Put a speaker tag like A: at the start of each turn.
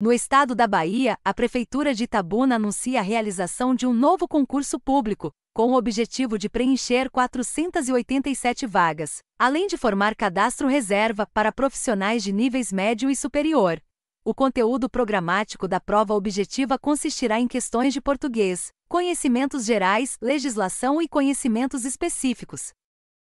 A: No estado da Bahia, a Prefeitura de Itabuna anuncia a realização de um novo concurso público, com o objetivo de preencher 487 vagas, além de formar cadastro reserva para profissionais de níveis médio e superior. O conteúdo programático da prova objetiva consistirá em questões de português, conhecimentos gerais, legislação e conhecimentos específicos,